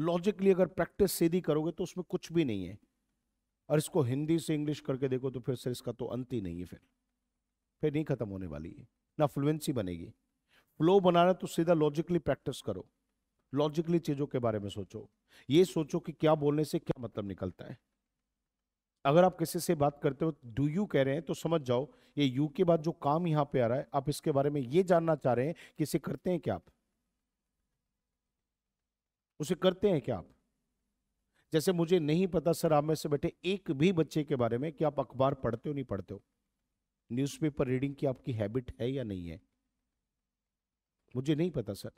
Logically अगर practice सीधी करोगे तो उसमें कुछ भी नहीं है और इसको हिंदी से इंग्लिश करके देखो तो फिर सर इसका तो अंत ही नहीं है फिर फिर नहीं खत्म होने वाली है ना फ्लुएंसी बनेगी फ्लो बनाना तो सीधा लॉजिकली प्रैक्टिस करो लॉजिकली चीजों के बारे में सोचो ये सोचो कि क्या बोलने से क्या मतलब निकलता है अगर आप किसी से बात करते हो डू यू कह रहे हैं तो समझ जाओ ये यू के बाद जो काम यहाँ पे आ रहा है आप इसके बारे में ये जानना चाह रहे हैं कि इसे करते हैं क्या आप उसे करते हैं क्या आप जैसे मुझे नहीं पता सर आप में से बैठे एक भी बच्चे के बारे में कि आप अखबार पढ़ते हो नहीं पढ़ते हो न्यूज़पेपर रीडिंग की आपकी हैबिट है या नहीं है मुझे नहीं पता सर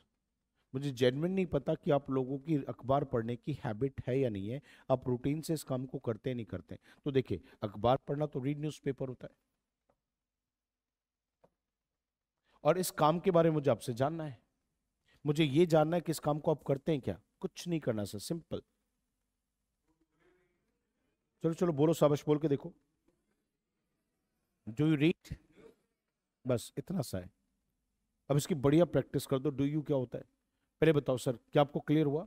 मुझे जेनविन नहीं पता कि आप लोगों की अखबार पढ़ने की हैबिट है या नहीं है आप रूटीन से इस काम को करते नहीं करते तो देखिए अखबार पढ़ना तो रीड न्यूज़पेपर होता है और इस काम के बारे में मुझे आपसे जानना है मुझे ये जानना है कि इस काम को आप करते हैं क्या कुछ नहीं करना सर सिंपल चलो चलो बोलो साबश बोल के देखो डू यू रीड बस इतना सा है अब इसकी बढ़िया प्रैक्टिस कर दो डू यू क्या होता है पहले बताओ सर क्या आपको क्लियर हुआ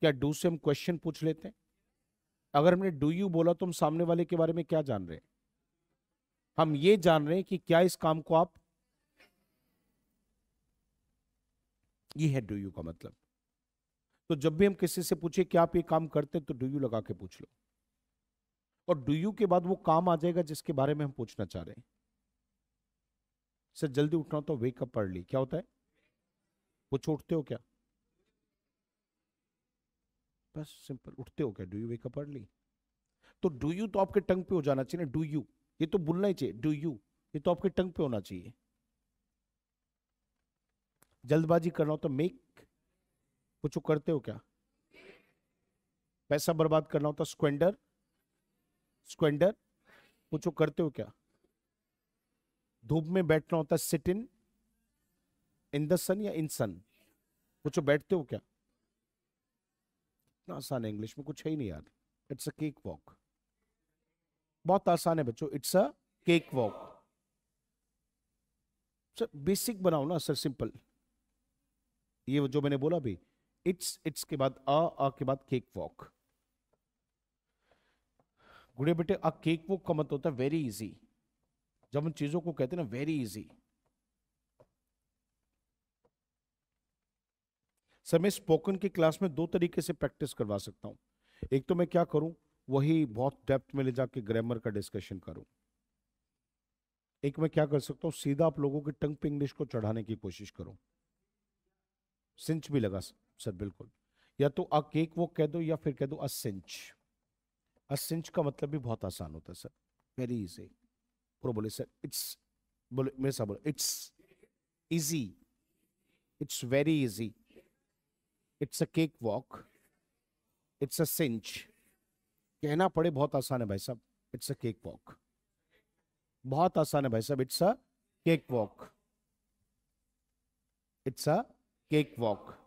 क्या डू से हम क्वेश्चन पूछ लेते हैं अगर हमने डू यू बोला तो हम सामने वाले के बारे में क्या जान रहे हैं हम ये जान रहे हैं कि क्या इस काम को आप ये है डू यू का मतलब तो जब भी हम किसी से पूछे कि आप ये काम करते हैं तो डू यू लगा के पूछ लो और डू यू के बाद वो काम आ जाएगा जिसके बारे में हम पूछना चाह रहे हैं सर जल्दी उठना तो वेकअप पढ़ ली क्या होता है वो उठते हो क्या बस सिंपल उठते हो क्या डू यू वेकअप पढ़ ली तो डू यू तो आपके टंग पे हो जाना चाहिए ना डू यू ये तो बोलना ही चाहिए डू यू ये तो आपके टंग पे होना चाहिए जल्दबाजी करना हो तो मेक कुछ करते हो क्या पैसा बर्बाद करना होता तो स्क्वेंडर स्क्वेंडर कुछ करते हो क्या धूप में बैठना होता सिट इन इन द सन या इन सन कुछ बैठते हो क्या इतना आसान है इंग्लिश में कुछ है ही नहीं यार इट्स अ केक वॉक बहुत आसान है बच्चों it's a cake walk sir basic बनाओ ना सर सिंपल ये जो मैंने बोला भी इट्स इट्स के बाद अ अ के बाद केक वॉक गुड़े बेटे अ केक वॉक का मत मतलब होता है वेरी इजी जब हम चीजों को कहते हैं ना वेरी इजी सर मैं स्पोकन की क्लास में दो तरीके से प्रैक्टिस करवा सकता हूं एक तो मैं क्या करूं वही बहुत डेप्थ में ले जाके ग्रामर का डिस्कशन करूं एक मैं क्या कर सकता हूं सीधा आप लोगों के टंग पे इंग्लिश को चढ़ाने की कोशिश करूं सिंच भी लगा सकता सर बिल्कुल या तो अ केक वो कह दो या फिर कह दो असिंच असिंच का मतलब भी बहुत आसान होता है सर वेरी इजी और बोले सर इट्स बोले मेरे साथ बोले it's easy it's very easy it's a cake walk it's a cinch कहना पड़े बहुत आसान है भाई साहब इट्स अ केक वॉक बहुत आसान है भाई साहब it's a cake walk it's a cake walk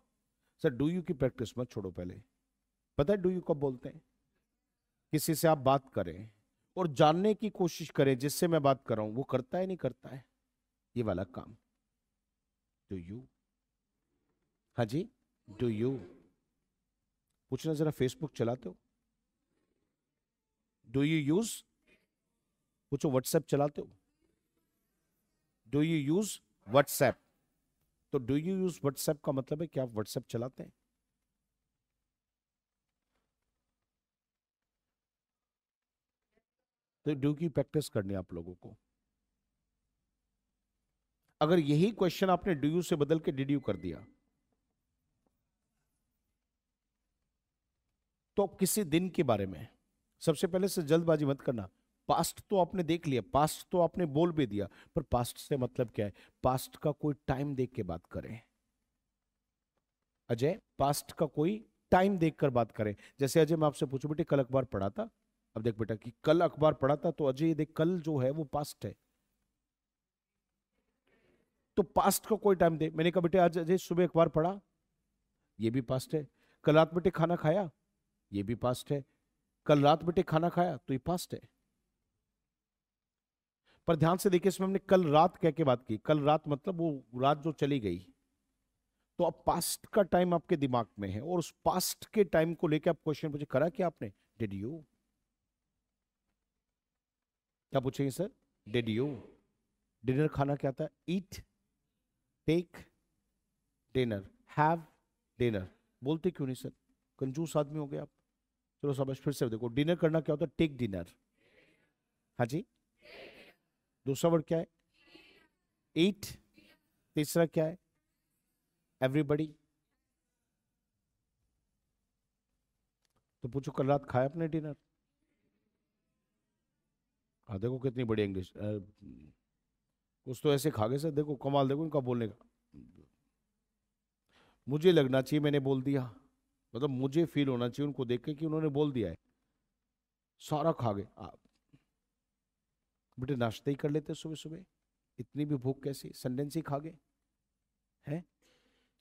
sir do you की प्रैक्टिस मत छोड़ो पहले पता है डू यू कब बोलते हैं किसी से आप बात करें और जानने की कोशिश करें जिससे मैं बात कर रहा हूं वो करता है नहीं करता है ये वाला काम डू यू हाँ जी डू यू पूछना जरा फेसबुक चलाते हो डू यू यूज पूछो व्हाट्सएप चलाते हो डू यू यूज व्हाट्सएप तो डू यू यूज व्हाट्सएप का मतलब है कि आप व्हाट्सएप चलाते हैं तो डू की प्रैक्टिस करनी आप लोगों को अगर यही क्वेश्चन आपने डू यू से बदल के डिड यू कर दिया तो किसी दिन के बारे में सबसे पहले से जल्दबाजी मत करना पास्ट तो आपने देख लिया पास्ट तो आपने बोल भी दिया पर पास्ट से मतलब क्या है पास्ट का कोई टाइम देख के बात करें अजय पास्ट का कोई टाइम देखकर बात करें जैसे अजय मैं आपसे पूछू बेटे कल अखबार पढ़ा था अब देख बेटा कि कल अखबार पढ़ा था तो अजय देख कल जो है वो पास्ट है तो पास्ट का को कोई टाइम दे मैंने कहा बेटे आज अजय सुबह अखबार पढ़ा ये भी पास्ट है कल रात बेटे खाना खाया ये भी पास्ट है कल रात बेटे खाना खाया तो ये पास्ट है पर ध्यान से देखिए इसमें हमने कल रात कह के बात की कल रात मतलब वो रात जो चली गई तो अब पास्ट का टाइम आपके दिमाग में है और उस पास्ट के टाइम को लेके आप क्वेश्चन पूछे करा क्या आपने डेड यू क्या पूछेंगे सर डेड यू डिनर खाना क्या था eat take dinner have dinner बोलते क्यों नहीं सर कंजूस आदमी हो गए आप चलो सब फिर से देखो डिनर करना क्या होता है टेक डिनर हाँ जी दूसरा वर्ड क्या है ईट तीसरा क्या है एवरीबडी तो पूछो कल रात खाया अपने डिनर हाँ देखो कितनी बड़ी इंग्लिश कुछ तो ऐसे खा गए सर देखो कमाल देखो इनका बोलने का मुझे लगना चाहिए मैंने बोल दिया मतलब मुझे फील होना चाहिए उनको देख के कि उन्होंने बोल दिया है सारा खा गए बेटे नाश्ता ही कर लेते सुबह सुबह इतनी भी भूख कैसी संडेंस खा गए हैं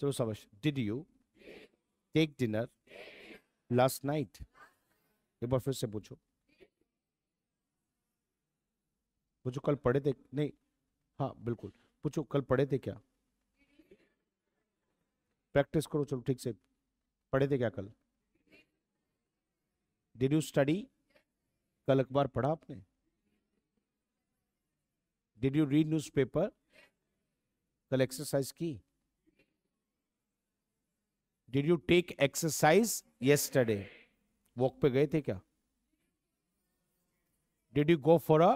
चलो सब did you take dinner last night एक बार फिर से पूछो पूछो कल पढ़े थे नहीं हाँ बिल्कुल पूछो कल पढ़े थे क्या प्रैक्टिस करो चलो ठीक से पढ़े थे क्या कल डिड यू स्टडी कल अखबार पढ़ा आपने did you read newspaper कल एक्सरसाइज की did you take exercise yesterday walk पे गए थे क्या did you go for a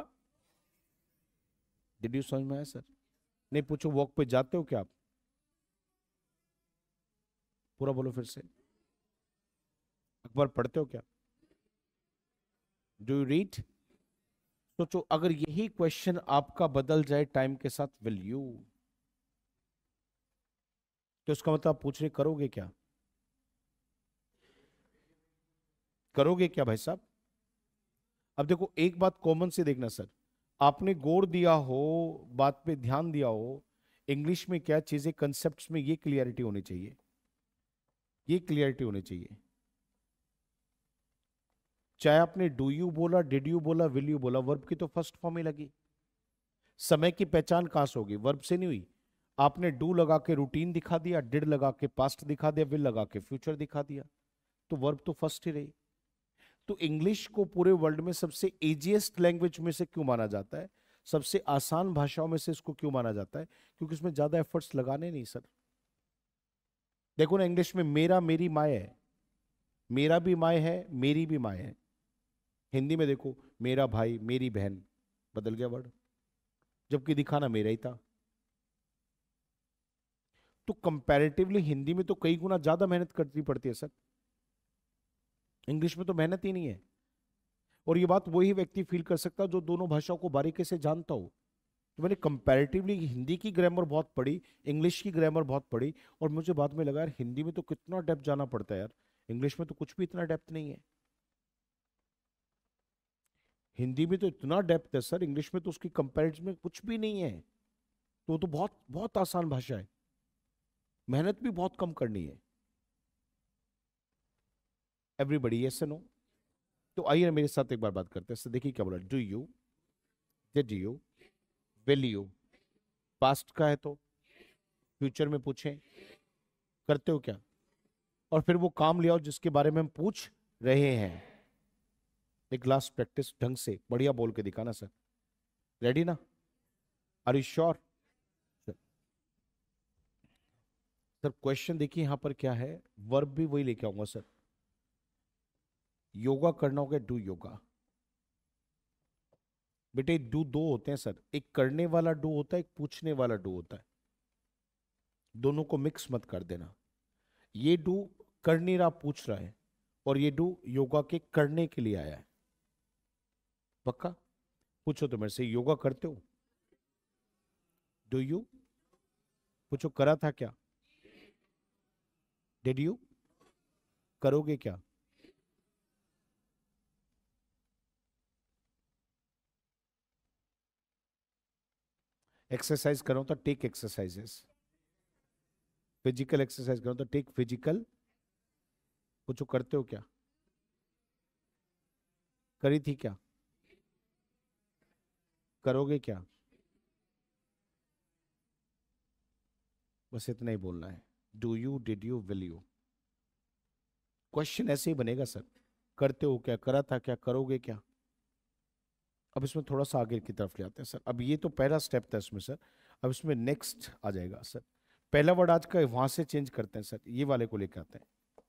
did you समझ में आया सर नहीं पूछो वॉक पे जाते हो क्या आप पूरा बोलो फिर से अखबार पढ़ते हो क्या डू यू रीड सोचो अगर यही क्वेश्चन आपका बदल जाए टाइम के साथ विल यू तो इसका मतलब पूछने करोगे क्या करोगे क्या भाई साहब अब देखो एक बात कॉमन से देखना सर आपने गौर दिया हो बात पे ध्यान दिया हो इंग्लिश में क्या चीजें कंसेप्ट्स में ये क्लियरिटी होनी चाहिए ये क्लियरिटी होनी चाहिए चाहे आपने डू यू बोला डिड यू बोला विल यू बोला वर्ब की तो फर्स्ट फॉर्म ही लगी समय की पहचान कहां से होगी वर्ब से नहीं हुई आपने डू लगा के रूटीन दिखा दिया डिड लगा के पास्ट दिखा दिया विल लगा के फ्यूचर दिखा दिया तो वर्ब तो फर्स्ट ही रही तो इंग्लिश को पूरे वर्ल्ड में सबसे ईजीएस्ट लैंग्वेज में से क्यों माना जाता है सबसे आसान भाषाओं में से इसको क्यों माना जाता है क्योंकि इसमें ज्यादा एफर्ट्स लगाने नहीं सर देखो ना इंग्लिश में मेरा मेरी माए है मेरा भी माए है मेरी भी माए है हिंदी में देखो मेरा भाई मेरी बहन बदल गया वर्ड जबकि दिखाना मेरा ही था तो कंपैरेटिवली हिंदी में तो कई गुना ज्यादा मेहनत करनी पड़ती है सर इंग्लिश में तो मेहनत ही नहीं है और ये बात वही व्यक्ति फील कर सकता जो दोनों भाषाओं को बारीकी से जानता हो तो मैंने कंपैरेटिवली हिंदी की ग्रामर बहुत पढ़ी इंग्लिश की ग्रामर बहुत पढ़ी और मुझे बाद में लगा यार हिंदी में तो कितना डेप्थ जाना पड़ता है यार इंग्लिश में तो कुछ भी इतना डेप्थ नहीं है हिंदी में तो इतना डेप्थ है सर इंग्लिश में तो उसकी कंपेरिट में कुछ भी नहीं है तो तो बहुत बहुत आसान भाषा है मेहनत भी बहुत कम करनी है एवरीबडी यस नो तो आइए ना मेरे साथ एक बार बात करते हैं सर देखिए क्या बोला do you did you will you past का है तो फ्यूचर में पूछें करते हो क्या और फिर वो काम ले आओ जिसके बारे में हम पूछ रहे हैं एक ग्लास प्रैक्टिस ढंग से बढ़िया बोल के दिखाना सर रेडी ना are you sure sir question देखिए यहां पर क्या है वर्ब भी वही लेके आऊंगा सर योगा करना होगा डू योगा बेटे डू दो होते हैं सर एक करने वाला डू होता है एक पूछने वाला डू होता है दोनों को मिक्स मत कर देना ये डू करने रहा पूछ रहा है और ये डू योगा के करने के लिए आया है पक्का पूछो तो मेरे से योगा करते हो डू यू पूछो करा था क्या डेड यू करोगे क्या एक्सरसाइज करो तो टेक एक्सरसाइजेस फिजिकल एक्सरसाइज करो तो टेक फिजिकल पूछो करते हो क्या करी थी क्या करोगे क्या बस इतना ही बोलना है do you did you will you question ऐसे ही बनेगा सर करते हो क्या करा था क्या करोगे क्या अब इसमें थोड़ा सा आगे की तरफ ले आते हैं सर अब ये तो पहला स्टेप था इसमें सर अब इसमें नेक्स्ट आ जाएगा सर पहला वर्ड आज का वहां से चेंज करते हैं सर ये वाले को लेकर आते हैं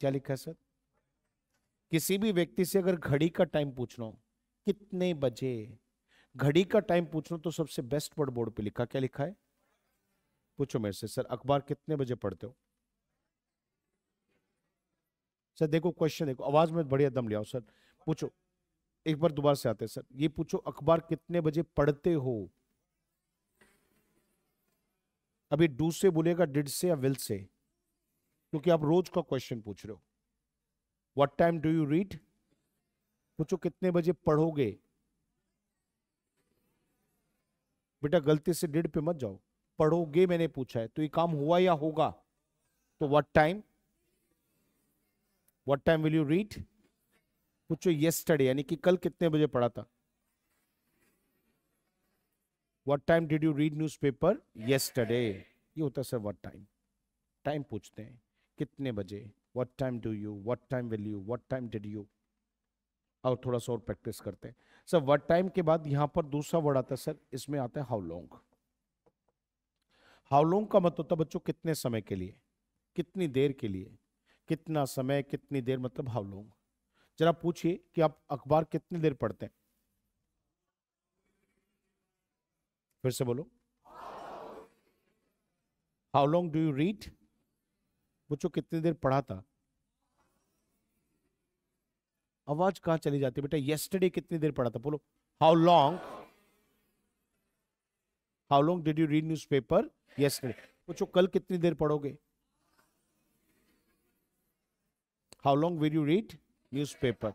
क्या लिखा है सर किसी भी व्यक्ति से अगर घड़ी का टाइम पूछना हो कितने बजे घड़ी का टाइम पूछना तो सबसे बेस्ट वर्ड बोर्ड पे लिखा क्या लिखा है पूछो मेरे से सर अखबार कितने बजे पढ़ते हो सर देखो क्वेश्चन देखो आवाज में बढ़िया दम लिया सर पूछो एक बार दोबारा से आते हैं सर ये पूछो अखबार कितने बजे पढ़ते हो अभी डू से बोलेगा डिड से या विल से क्योंकि आप रोज का क्वेश्चन पूछ रहे हो what time do you read पूछो कितने बजे पढ़ोगे बेटा गलती से डेढ़ पे मत जाओ पढ़ोगे मैंने पूछा है तो ये काम हुआ या होगा तो what time what time will you read पूछो येस्टरडे यानी कि कल कितने बजे पढ़ा था what time did you read newspaper yesterday ये होता सर व्हाट टाइम टाइम पूछते हैं कितने बजे what time do you what time will you what time did you और थोड़ा सा और प्रैक्टिस करते हैं सर व्हाट टाइम के बाद यहाँ पर दूसरा वर्ड आता है सर इसमें आता है हाउ लॉन्ग हाउ लॉन्ग का मतलब होता है बच्चों कितने समय के लिए कितनी देर के लिए कितना समय कितनी देर मतलब हाउ लॉन्ग जरा पूछिए कि आप अखबार कितनी देर पढ़ते हैं फिर से बोलो how long do you read बच्चों कितनी देर पढ़ा था आवाज कहां चली जाती है बेटा यस्टरडे कितनी देर पढ़ा था बोलो how long how long did you read newspaper yesterday पूछो कल कितनी देर पढ़ोगे how long will you read newspaper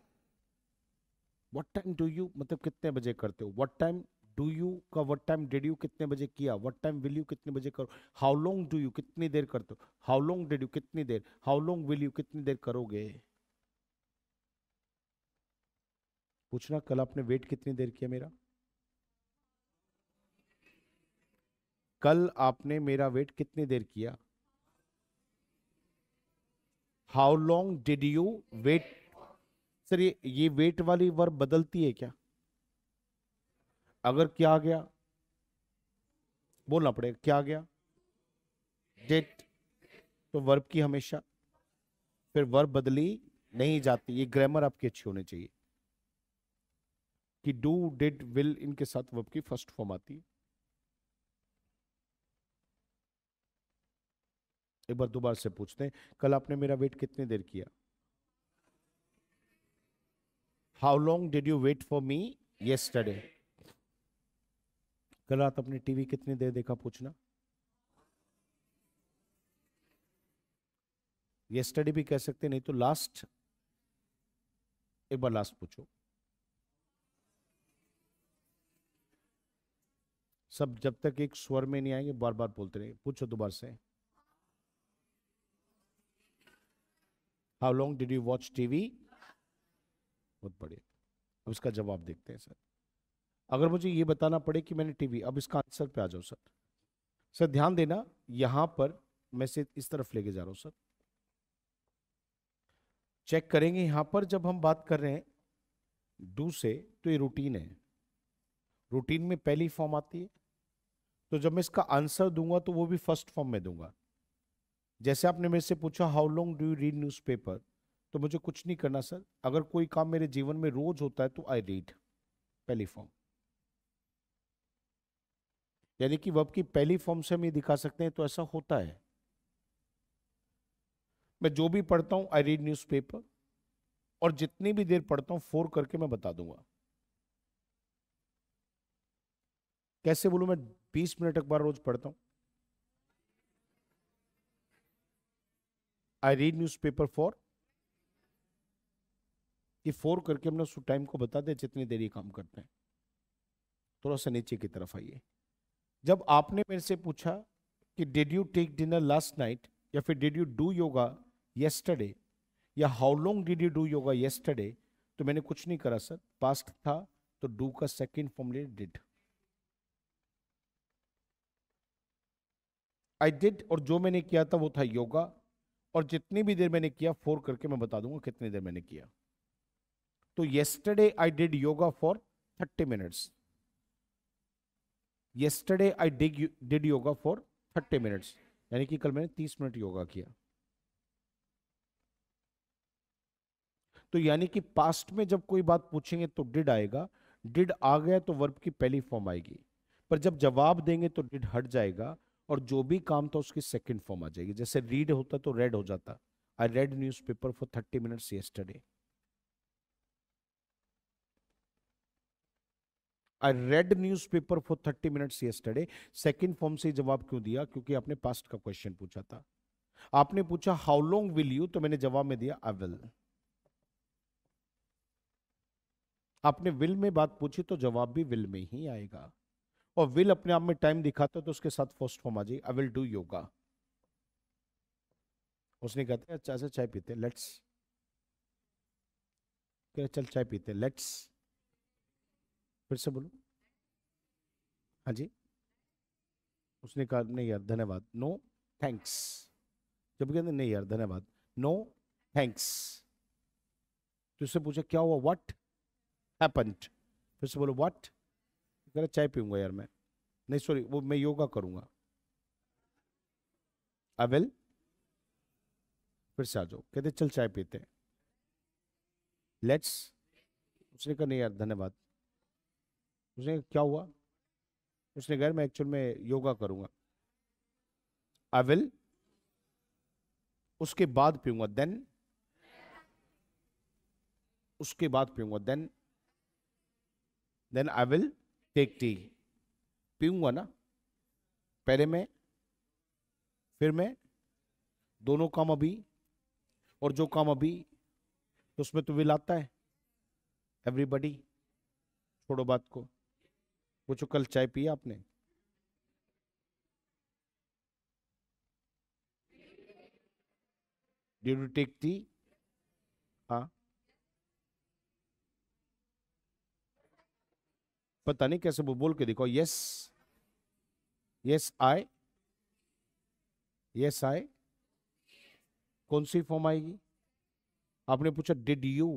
what time do you मतलब कितने बजे करते हो वट टाइम डू यू का वट टाइम डिड यू कितने बजे किया वट टाइम विल यू कितने बजे करो हाउ लॉन्ग डू यू कितनी देर करते हो हाउ लॉन्ग डिड यू कितनी देर हाउ लॉन्ग विल यू कितनी देर करोगे पूछना कल आपने वेट कितनी देर किया मेरा कल आपने मेरा वेट कितनी देर किया how long did you wait sir ये ये वेट वाली वर्ब बदलती है क्या अगर क्या गया बोलना पड़ेगा क्या गया डेट तो वर्ब की हमेशा फिर वर्ब बदली नहीं जाती ये ग्रामर आपकी अच्छी होनी चाहिए कि डू डिड विल इनके साथ वर्ब की फर्स्ट फॉर्म आती है एक बार दोबारा से पूछते हैं कल आपने मेरा वेट कितनी देर किया how long did you wait for me yesterday कल रात अपने टीवी कितनी देर देखा पूछना येस्टरडे भी कह सकते नहीं तो लास्ट एक बार लास्ट पूछो सब जब तक एक स्वर में नहीं आएंगे बार बार बोलते रहेंगे पूछो दोबारा से how long did you watch TV बहुत बढ़िया अब इसका जवाब देखते हैं सर अगर मुझे ये बताना पड़े कि मैंने टीवी अब इसका आंसर पे आ जाओ सर सर ध्यान देना यहां पर मैं से इस तरफ लेके जा रहा हूं सर चेक करेंगे यहां पर जब हम बात कर रहे हैं डू से तो ये रूटीन है रूटीन में पहली फॉर्म आती है तो जब मैं इसका आंसर दूंगा तो वो भी फर्स्ट फॉर्म में दूंगा जैसे आपने मेरे से पूछा how long do you read newspaper तो मुझे कुछ नहीं करना सर अगर कोई काम मेरे जीवन में रोज होता है तो आई रीड पहली फॉर्म यानी कि वर्ब की पहली फॉर्म से हम ये दिखा सकते हैं तो ऐसा होता है मैं जो भी पढ़ता हूं आई रीड न्यूज और जितनी भी देर पढ़ता हूं फोर करके मैं बता दूंगा कैसे बोलू मैं बीस मिनट अखबार रोज पढ़ता हूं I read newspaper for ये फोर करके हमने उस टाइम को बता दे जितनी देरी काम करते हैं थोड़ा सा नीचे की तरफ आइए जब आपने मेरे से पूछा कि did you take dinner last night या फिर did you do yoga yesterday या how long did you do yoga yesterday तो मैंने कुछ नहीं करा सर पास्ट था तो डू का second form did I did और जो मैंने किया था वो था योगा और जितनी भी देर मैंने किया फोर करके मैं बता दूंगा कितनी देर मैंने किया तो yesterday I did yoga for thirty minutes yesterday I dig did yoga for thirty minutes यानी कि कल मैंने तीस मिनट योगा किया तो यानी कि पास्ट में जब कोई बात पूछेंगे तो डिड आएगा डिड आ गया तो वर्ब की पहली फॉर्म आएगी पर जब जवाब देंगे तो डिड हट जाएगा और जो भी काम था उसकी सेकंड फॉर्म आ जाएगी जैसे रीड होता तो रेड हो जाता I read newspaper for thirty minutes yesterday I read newspaper for thirty minutes yesterday second form से जवाब क्यों दिया क्योंकि आपने पास्ट का क्वेश्चन पूछा था आपने पूछा हाउ लॉन्ग विल यू तो मैंने जवाब में दिया आई विल आपने विल में बात पूछी तो जवाब भी विल में ही आएगा और विल अपने आप में टाइम दिखाता तो उसके साथ फर्स्ट फॉर्म आ जाएगी आई विल डू योगा उसने कहते अच्छा से अच्छा, चाय पीते लेट्स कह चल चाय पीते लेट्स फिर से बोलो हाँ जी उसने कहा नहीं यार धन्यवाद नो थैंक्स जब कहते नहीं यार धन्यवाद नो थैंक्स तो उससे पूछा क्या हुआ व्हाट हैपन्ड फिर से बोलो व्हाट कह रहा चाय पीऊंगा यार मैं नहीं सॉरी वो मैं योगा करूंगा अवेल फिर से आ जाओ कहते चल चाय पीते हैं लेट्स उसने कहा नहीं यार धन्यवाद उसने कहा क्या हुआ उसने कहा मैं एक्चुअल में योगा करूंगा आई विल उसके बाद पीऊंगा देन उसके बाद पीऊंगा then then I will take tea पीऊंगा ना पहले मैं फिर मैं दोनों काम अभी और जो काम अभी तो उसमें तो विल आता है एवरीबडी छोड़ो बात को पूछो कल चाय पिया आपने डिड यू टेक टी हाँ पता नहीं कैसे बोल के देखो yes yes I yes I कौन सी फॉर्म आएगी आपने पूछा डिड यू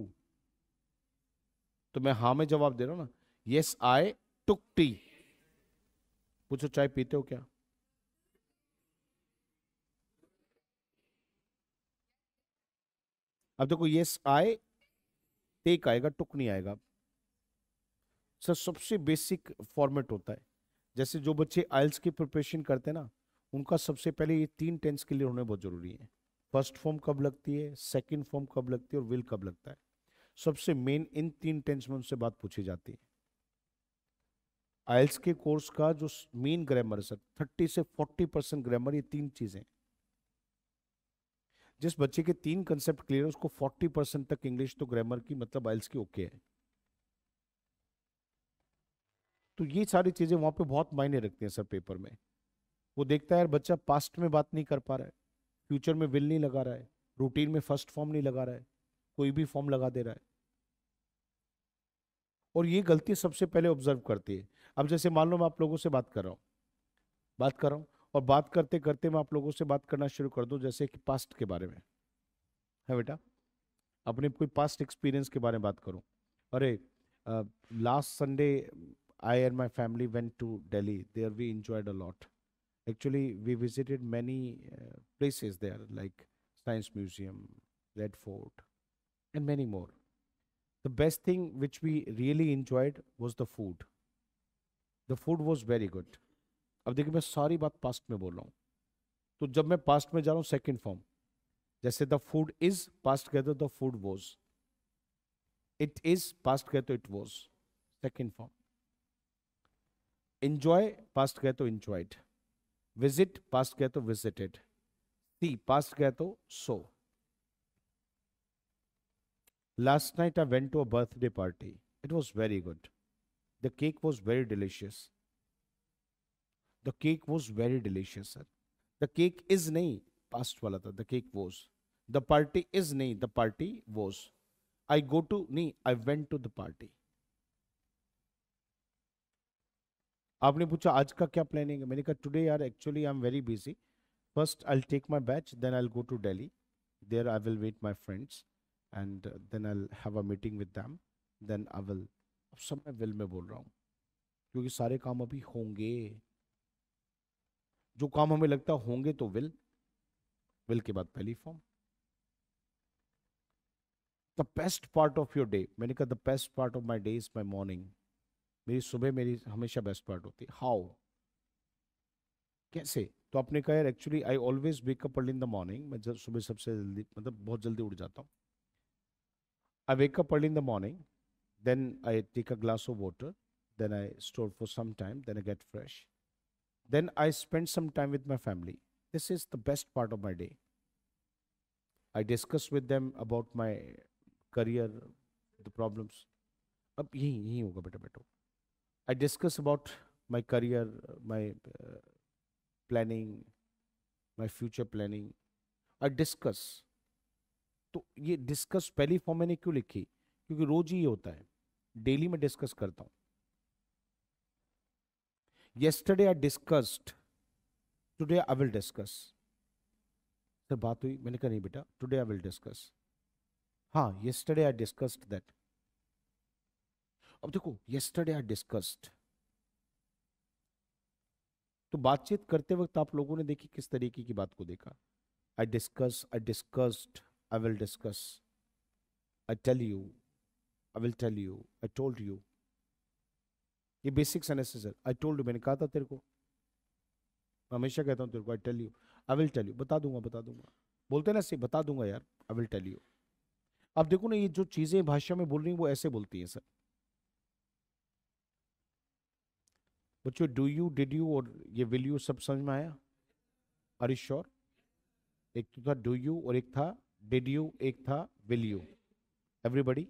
तो मैं हा में जवाब दे रहा हूं ना यस आई टुक टी पूछो चाय पीते हो क्या अब देखो यस आई टेक आएगा टुक नहीं आएगा सर सबसे बेसिक फॉर्मेट होता है जैसे जो बच्चे आइल्स की प्रिपरेशन करते हैं ना उनका सबसे पहले ये तीन टेंस के लिए होने बहुत ज़रूरी है फर्स्ट फॉर्म कब लगती है सेकंड फॉर्म कब लगती है और विल कब लगता है सबसे मेन इन तीन टेंस में उनसे बात पूछी जाती है आइल्स के कोर्स का जो मेन ग्रामर है सर थर्टी से फोर्टी परसेंट ग्रामर ये तीन चीज़ें जिस बच्चे के तीन कंसेप्ट क्लियर है उसको फोर्टी परसेंट तक इंग्लिश तो ग्रामर की मतलब आइल्स की ओके okay है तो ये सारी चीज़ें वहाँ पे बहुत मायने रखती हैं सर पेपर में वो देखता है यार बच्चा पास्ट में बात नहीं कर पा रहा है फ्यूचर में विल नहीं लगा रहा है रूटीन में फर्स्ट फॉर्म नहीं लगा रहा है कोई भी फॉर्म लगा दे रहा है और ये गलती सबसे पहले ऑब्जर्व करती है अब जैसे मान लो मैं आप लोगों से बात कर रहा हूँ बात कर रहा हूँ और बात करते करते मैं आप लोगों से बात करना शुरू कर दूँ जैसे कि पास्ट के बारे में है बेटा अपने कोई पास्ट एक्सपीरियंस के बारे में बात करूँ अरे last Sunday I and my family went to Delhi. There we enjoyed a lot. Actually, we visited many uh, places there, like Science Museum, Red Fort, and many more. The best thing which we really enjoyed was the food. The food was very good. अब देखिए मैं सारी बात past में बोल रहा हूँ तो जब मैं पास्ट में जा रहा हूँ सेकेंड फॉर्म जैसे द फूड इज पास्ट कहते हो the food was it is past कहते हो it was second form enjoy past गए तो इंजॉयड विजिट पास्ट गए तो विजिटेड सी पास्ट गए तो so last night I went to a birthday party it was very good the cake was very delicious the cake was very delicious sir the cake is नहीं past वाला था the cake was the party is नहीं the party was I go to नहीं I went to the party आपने पूछा आज का क्या प्लानिंग है मैंने कहा टुडे यार actually I am very busy first I take my batch then I go to Delhi there I will wait my friends and then I have a meeting with them then I will अब सब मैं will में बोल रहा हूँ क्योंकि सारे काम अभी होंगे जो काम हमें लगता होंगे तो विल विल के बाद पहली form the best part of your day मैंने कहा the best part of my day is my morning मेरी सुबह मेरी हमेशा बेस्ट पार्ट होती है हाउ कैसे तो आपने कहा यार actually I always wake up early in the morning मैं जब सुबह सबसे जल्दी मतलब बहुत जल्दी उठ जाता हूँ I wake up early in the morning then I take a glass of water then I stroll for some time then I get fresh then I spend some time with my family this is the best part of my day I discuss with them about my career the problems अब यही यही होगा बेटा बेटो I discuss about my career, my uh, planning, my future planning. I discuss. तो ये discuss पहली form मैंने क्यों लिखी क्योंकि रोज ही होता है डेली में डिस्कस करता हूं yesterday I discussed today I will discuss sir बात हुई मैंने कहा नहीं बेटा टुडे आई विल डिस्कस हाँ येस्टरडे आई डिस्कस्ड दैट अब देखो यस्टरडे आर डिस्कस्ड तो बातचीत करते वक्त आप लोगों ने देखी किस तरीके की बात को देखा I discuss I discussed I will discuss I tell you I will tell you I told you ये बेसिक सेनेसेस है आई टोल्ड मैंने कहा था तेरे को मैं हमेशा कहता हूँ तेरे को I tell you I will tell you बता दूंगा बता दूंगा बोलते ना सही बता दूंगा यार आई विल टेल यू अब देखो ना ये जो चीज़ें भाषा में बोल रही हैं वो ऐसे बोलती हैं सर बच्चों डू यू डिड यू और ये विल यू सब समझ में आया आर श्योर एक तो था डू यू और एक था डिड यू एक था विल यू एवरीबडी